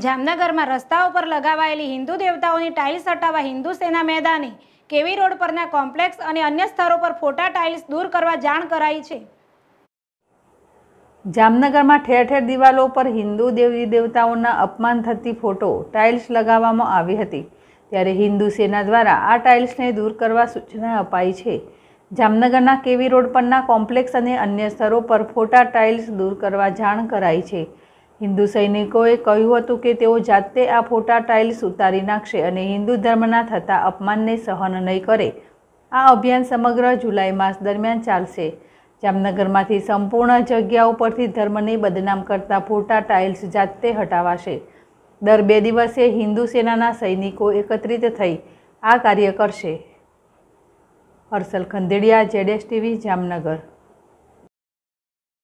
જામનગરમાં રસ્તાઓ પર લગાવાયેલી હિન્દુ દેવતાઓની ટાઇલ્સ હટાવવા હિન્દુ સેના મેદાને કેવી રોડ પરના કોમ્પ્લેક્સ અને અન્ય સ્થળો પર ફોટા ટાઇલ્સ દૂર કરવા જાણ કરાઈ છે જામનગરમાં ઠેર ઠેર દિવાલો પર હિન્દુ દેવી દેવતાઓના અપમાન થતી ફોટો ટાઇલ્સ લગાવવામાં આવી હતી ત્યારે હિન્દુ સેના દ્વારા આ ટાઇલ્સને દૂર કરવા સૂચના અપાઈ છે જામનગરના કેવી રોડ પરના કોમ્પ્લેક્સ અને અન્ય સ્થળો પર ફોટા ટાઇલ્સ દૂર કરવા જાણ કરાઈ છે હિન્દુ સૈનિકોએ કહ્યું હતું કે તેઓ જાતે આ ફોટા ટાઇલ્સ ઉતારી નાખશે અને હિન્દુ ધર્મના થતા અપમાનને સહન નહીં કરે આ અભિયાન સમગ્ર જુલાઈ માસ દરમિયાન ચાલશે જામનગરમાંથી સંપૂર્ણ જગ્યા ઉપરથી ધર્મને બદનામ કરતા ફોટા ટાઇલ્સ જાતે હટાવાશે દર બે દિવસે હિન્દુ સેનાના સૈનિકો એકત્રિત થઈ આ કાર્ય કરશે હર્ષલ ખંદેડિયા જેડેશ ટીવી જામનગર